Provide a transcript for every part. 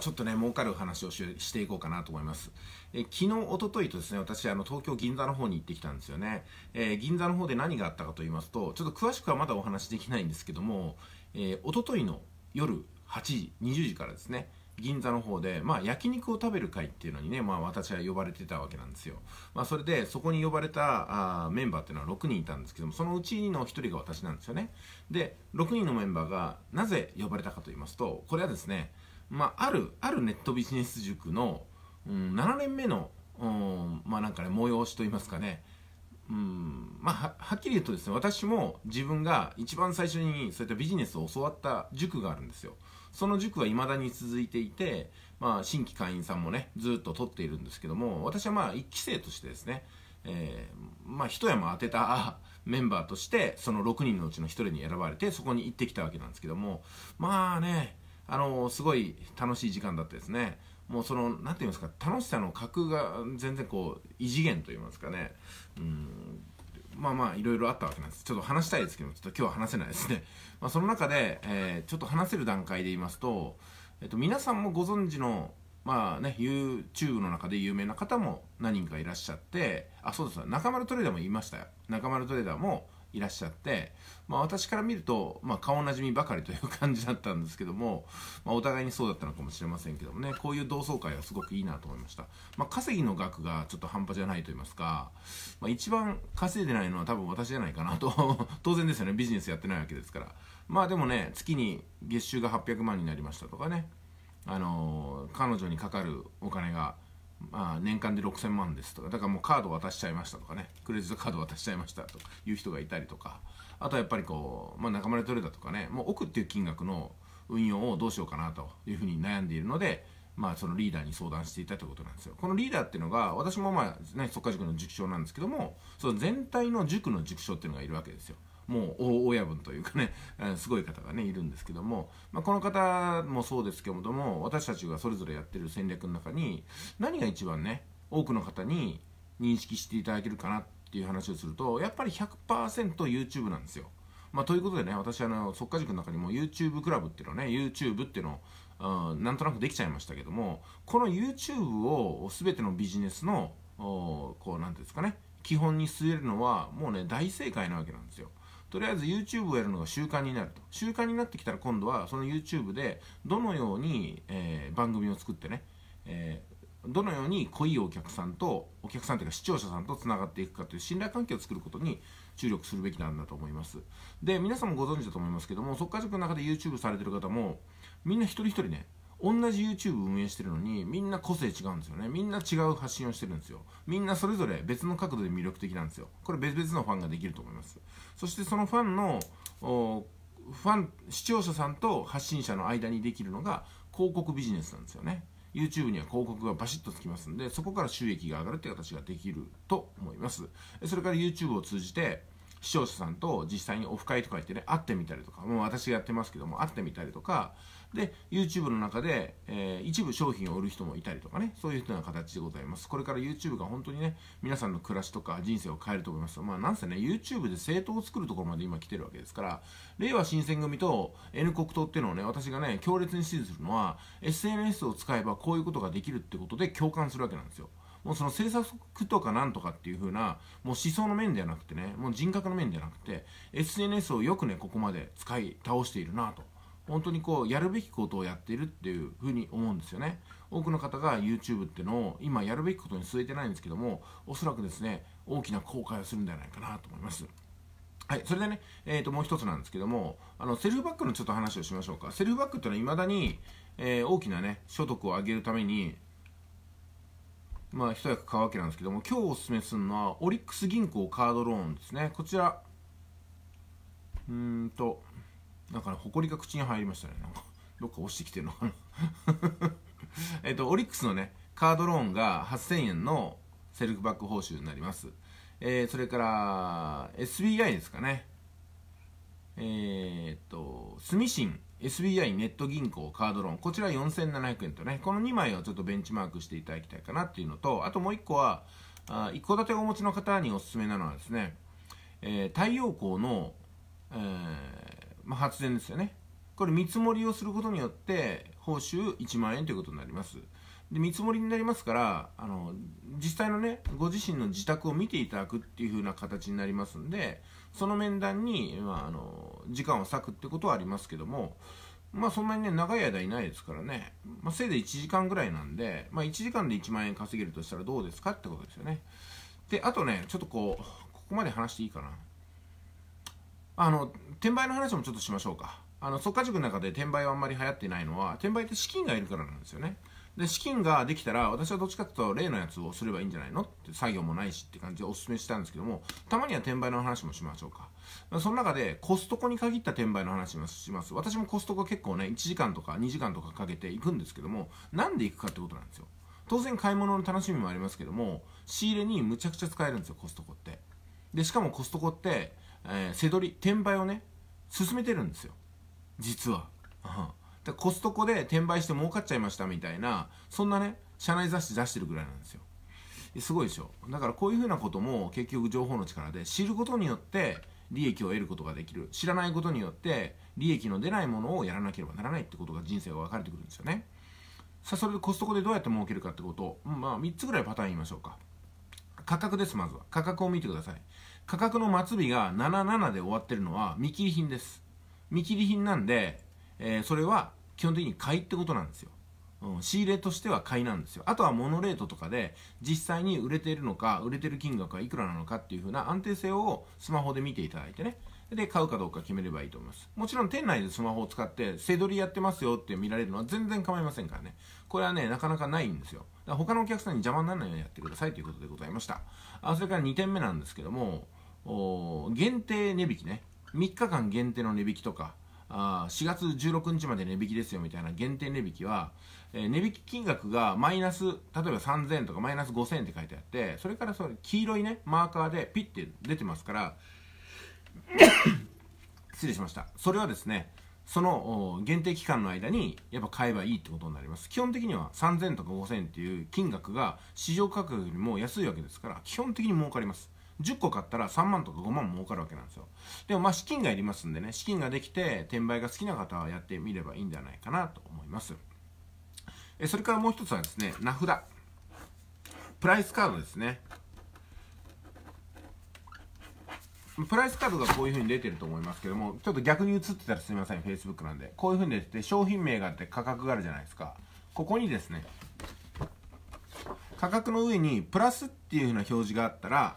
ちょっとね、儲かる話をしていこうかなと思います。え昨日、おとといとですね、私、あの、東京、銀座の方に行ってきたんですよね。えー、銀座の方で何があったかと言いますと、ちょっと詳しくはまだお話できないんですけども、えー、おとといの夜8時、20時からですね、銀座の方で、まあ、焼肉を食べる会っていうのにね、まあ、私は呼ばれてたわけなんですよ。まあ、それで、そこに呼ばれたあメンバーっていうのは6人いたんですけども、そのうちの1人が私なんですよね。で、6人のメンバーが、なぜ呼ばれたかと言いますと、これはですね、まあ、ある、あるネットビジネス塾の、うん、7年目の、うん、まあなんかね、催しといいますかね、うん、まあは、っきり言うとですね、私も自分が一番最初にそういったビジネスを教わった塾があるんですよ。その塾は未だに続いていて、まあ、新規会員さんもね、ずっと取っているんですけども、私はまあ、1期生としてですね、えー、まあ、一山当てた メンバーとして、その6人のうちの1人に選ばれて、そこに行ってきたわけなんですけども、まあね、あのすごい楽しい時間だったですねもうその何て言いますか楽しさの格が全然こう異次元と言いますかねうんまあまあいろいろあったわけなんですちょっと話したいですけどちょっと今日は話せないですね、まあ、その中で、えー、ちょっと話せる段階で言いますと、えっと、皆さんもご存知のまあね YouTube の中で有名な方も何人かいらっしゃってあそうです中丸トレーダーも言いましたよ中丸トレーダーもいらっしゃって、まあ、私から見ると、まあ、顔なじみばかりという感じだったんですけども、まあ、お互いにそうだったのかもしれませんけどもねこういう同窓会はすごくいいなと思いました、まあ、稼ぎの額がちょっと半端じゃないと言いますか、まあ、一番稼いでないのは多分私じゃないかなと 当然ですよねビジネスやってないわけですからまあでもね月に月収が800万になりましたとかねあのー、彼女にかかるお金がまあ、年間で6000万ですとかだからもうカード渡しちゃいましたとかねクレジットカード渡しちゃいましたという人がいたりとかあとはやっぱりこう、まあ、仲間で取れたとかねもう億っていう金額の運用をどうしようかなというふうに悩んでいるので、まあ、そのリーダーに相談していたということなんですよこのリーダーっていうのが私もまあ、ね、即家塾の塾長なんですけどもその全体の塾の塾長っていうのがいるわけですよもう大親分というかね、すごい方がね、いるんですけども、まあ、この方もそうですけれども、私たちがそれぞれやってる戦略の中に、何が一番ね、多くの方に認識していただけるかなっていう話をすると、やっぱり 100%YouTube なんですよ。まあ、ということでね、私、あの、速化塾の中にも YouTube クラブっていうのね、YouTube っていうのを、うん、なんとなくできちゃいましたけども、この YouTube を全てのビジネスの、こう、なんていうんですかね、基本に据えるのは、もうね、大正解なわけなんですよ。とりあえず YouTube をやるのが習慣になると習慣になってきたら今度はその YouTube でどのように、えー、番組を作ってね、えー、どのように濃いお客さんとお客さんというか視聴者さんとつながっていくかという信頼関係を作ることに注力するべきなんだと思いますで皆さんもご存知だと思いますけども即稼塾の中で YouTube されてる方もみんな一人一人ね同じ YouTube 運営してるのにみんな個性違うんですよねみんな違う発信をしてるんですよみんなそれぞれ別の角度で魅力的なんですよこれ別々のファンができると思いますそしてそのファンのファン視聴者さんと発信者の間にできるのが広告ビジネスなんですよね YouTube には広告がバシッとつきますんでそこから収益が上がるって形ができると思いますそれから YouTube を通じて視聴者さんと実際にオフ会とか行ってね、会ってみたりとか、もう私がやってますけども、会ってみたりとか、で、YouTube の中で、えー、一部商品を売る人もいたりとかね、そういうような形でございます。これから YouTube が本当にね、皆さんの暮らしとか人生を変えると思います。まあ、なんせね、YouTube で政党を作るところまで今来てるわけですから、令和新選組と N 国党っていうのをね、私がね、強烈に支持するのは、SNS を使えばこういうことができるってことで共感するわけなんですよ。もうその政策とかなんとかっていう風な、もう思想の面ではなくてね、もう人格の面ではなくて、SNS をよくね、ここまで使い倒しているなと。本当にこうやるべきことをやっているっていうふうに思うんですよね多くの方が YouTube ってのを今やるべきことに据えてないんですけどもおそらくですね大きな後悔をするんじゃないかなと思いますはい、それでね、えー、ともう一つなんですけどもあのセルフバックのちょっと話をしましょうかセルフバックっていうのはいまだに、えー、大きなね所得を上げるためにまあ、一役買うわけなんですけども、今日おすすめするのは、オリックス銀行カードローンですね。こちら、うーんと、なんかね、りが口に入りましたね。なんか、どっか落ちてきてるのかな えっと、オリックスのね、カードローンが8000円のセルフバック報酬になります。えー、それから、SBI ですかね。えー、っと、住信 SBI ネット銀行カードローン、こちら4700円とね、この2枚をちょっとベンチマークしていただきたいかなっていうのと、あともう1個は、あ一戸建てをお持ちの方におすすめなのはですね、えー、太陽光の、えー、まあ、発電ですよね。これ見積もりをすることによって、報酬1万円ということになります。で見積もりになりますからあの実際のねご自身の自宅を見ていただくっていう風な形になりますんでその面談に、まあ、あの時間を割くってことはありますけどもまあそんなにね長い間いないですからね、まあ、せいぜい1時間ぐらいなんで、まあ、1時間で1万円稼げるとしたらどうですかってことですよねであとねちょっとこうここまで話していいかなあの転売の話もちょっとしましょうかあの速稼塾の中で転売はあんまり流行ってないのは転売って資金がいるからなんですよねで、資金ができたら、私はどっちかというと、例のやつをすればいいんじゃないのって作業もないしって感じでお勧めしたんですけども、たまには転売の話もしましょうか。その中で、コストコに限った転売の話もします。私もコストコ結構ね、1時間とか2時間とかかけて行くんですけども、なんで行くかってことなんですよ。当然買い物の楽しみもありますけども、仕入れにむちゃくちゃ使えるんですよ、コストコって。で、しかもコストコって、えー、せどり、転売をね、進めてるんですよ。実は。うんコストコで転売して儲かっちゃいましたみたいな、そんなね、社内雑誌出してるぐらいなんですよ。すごいでしょ。だからこういうふうなことも結局情報の力で知ることによって利益を得ることができる。知らないことによって利益の出ないものをやらなければならないってことが人生が分かれてくるんですよね。さあ、それでコストコでどうやって儲けるかってこと、まあ3つぐらいパターン言いましょうか。価格です、まずは。価格を見てください。価格の末尾が77で終わってるのは見切り品です。見切り品なんで、えー、それは基本的に買いってことなんですよ。うん、仕入れとしては買いなんですよ。あとはモノレートとかで実際に売れているのか、売れてる金額はいくらなのかっていう風な安定性をスマホで見ていただいてね。で、買うかどうか決めればいいと思います。もちろん店内でスマホを使ってせどりやってますよって見られるのは全然構いませんからね。これはね、なかなかないんですよ。他のお客さんに邪魔にならないようにやってくださいということでございました。あそれから2点目なんですけども、限定値引きね。3日間限定の値引きとか、あ4月16日まで値引きですよみたいな限定値引きは、えー、値引き金額がマイナス例えば3000とかマイナス5000って書いてあってそれからその黄色いねマーカーでピッて出てますから 失礼しましたそれはですねその限定期間の間にやっぱ買えばいいってことになります基本的には3000とか5000っていう金額が市場価格よりも安いわけですから基本的に儲かります10個買ったら3万とか5万儲かるわけなんですよ。でもまあ資金がいりますんでね、資金ができて転売が好きな方はやってみればいいんじゃないかなと思います。えそれからもう一つはですね、名札。プライスカードですね。プライスカードがこういうふうに出てると思いますけども、ちょっと逆に映ってたらすみません、Facebook なんで。こういうふうに出てて、商品名があって価格があるじゃないですか。ここにですね、価格の上にプラスっていうふうな表示があったら、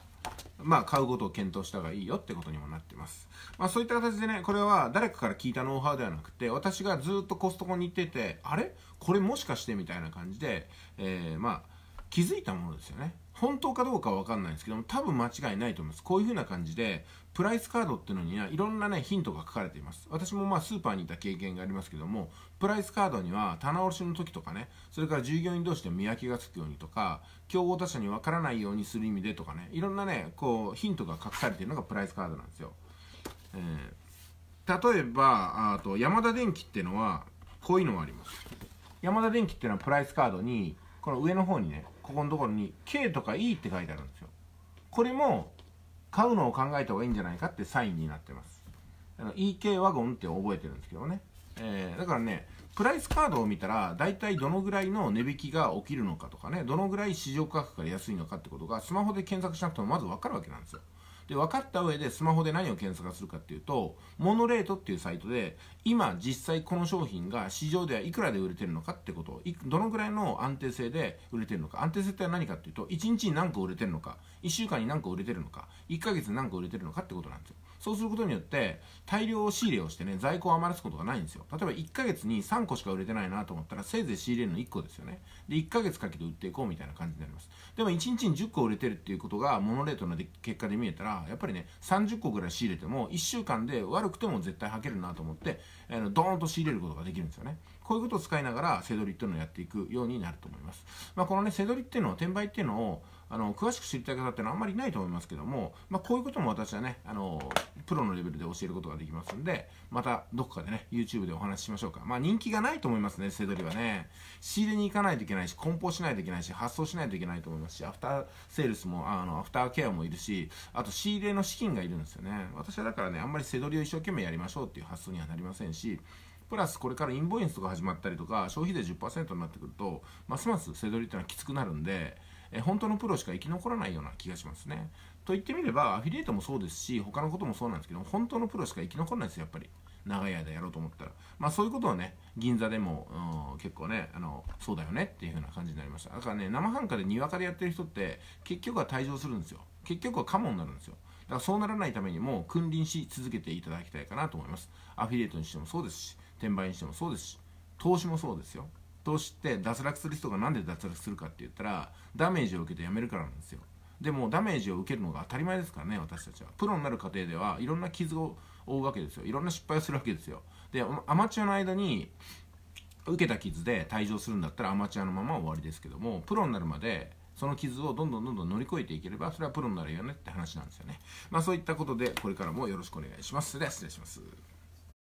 まあ、買うことを検討した方がいいよってことにもなってます。まあ、そういった形でね、これは誰かから聞いたノウハウではなくて、私がずっとコストコに行ってて、あれこれもしかしてみたいな感じで、えー、まあ、気づいたものですよね。本当かどうかは分かんないんですけども多分間違いないと思いますこういう風な感じでプライスカードっていうのにはいろんなねヒントが書かれています私もまあスーパーにいた経験がありますけどもプライスカードには棚卸しの時とかねそれから従業員同士で見分けがつくようにとか競合他社に分からないようにする意味でとかねいろんなねこうヒントが隠されているのがプライスカードなんですよ、えー、例えばあと山田電機っていうのはこういうのがあります山田電機っていうのはプライスカードにこの上の方にねここのところに K とか E って書いてあるんですよこれも買うのを考えた方がいいんじゃないかってサインになってます EK ワゴンって覚えてるんですけどね、えー、だからねプライスカードを見たら大体どのぐらいの値引きが起きるのかとかねどのぐらい市場価格が安いのかってことがスマホで検索しなくてもまず分かるわけなんですよで分かった上でスマホで何を検索するかっていうとモノレートっていうサイトで今実際この商品が市場ではいくらで売れてるのかってことどのぐらいの安定性で売れてるのか安定性って何かっていうと1日に何個売れてるのか1週間に何個売れてるのか1ヶ月に何個売れてるのかってことなんですよそうすることによって大量仕入れをしてね在庫を余らすことがないんですよ例えば1ヶ月に3個しか売れてないなと思ったらせいぜい仕入れるの1個ですよねで1ヶ月かけて売っていこうみたいな感じになりますでも1日に10個売れてるっていうことがモノレートの結果で見えたらやっぱりね30個ぐらい仕入れても1週間で悪くても絶対はけるなと思ってあのドーンと仕入れることができるんですよねこういうことを使いながらせどりっていうのをやっていくようになると思います、まあ、このねせどりっていうのを転売っていうのをあの詳しく知りたい方ってのはあんまりいないと思いますけども、まあ、こういうことも私はねあのプロのレベルで教えることができますんでまたどこかでね YouTube でお話ししましょうかまあ人気がないと思いますねせどりはね仕入れに行かないといけないし梱包しないといけないし発送しないといけないと思いますしアフターセールスもあのアフターケアもいるしあと仕入れの資金がいるんですよね私はだからねあんまりせどりを一生懸命やりましょうっていう発想にはなりませんしプラスこれからインボイスとか始まったりとか消費税10%になってくるとますますせどりっていうのはきつくなるんでえ本当のプロしか生き残らないような気がしますね。と言ってみれば、アフィリエイトもそうですし、他のこともそうなんですけど、本当のプロしか生き残らないですよ、やっぱり。長い間やろうと思ったら。まあそういうことをね、銀座でも、うん、結構ね、あの、そうだよねっていう風な感じになりました。だからね、生半可でにわかでやってる人って、結局は退場するんですよ。結局はカモになるんですよ。だからそうならないためにも、君臨し続けていただきたいかなと思います。アフィリエイトにしてもそうですし、転売にしてもそうですし、投資もそうですよ。として脱落する人が何で脱落するかって言ったらダメージを受けてやめるからなんですよでもダメージを受けるのが当たり前ですからね私たちはプロになる過程ではいろんな傷を負うわけですよいろんな失敗をするわけですよでアマチュアの間に受けた傷で退場するんだったらアマチュアのまま終わりですけどもプロになるまでその傷をどんどんどんどん乗り越えていければそれはプロになるよねって話なんですよねまあそういったことでこれからもよろしくお願いしますでは失礼します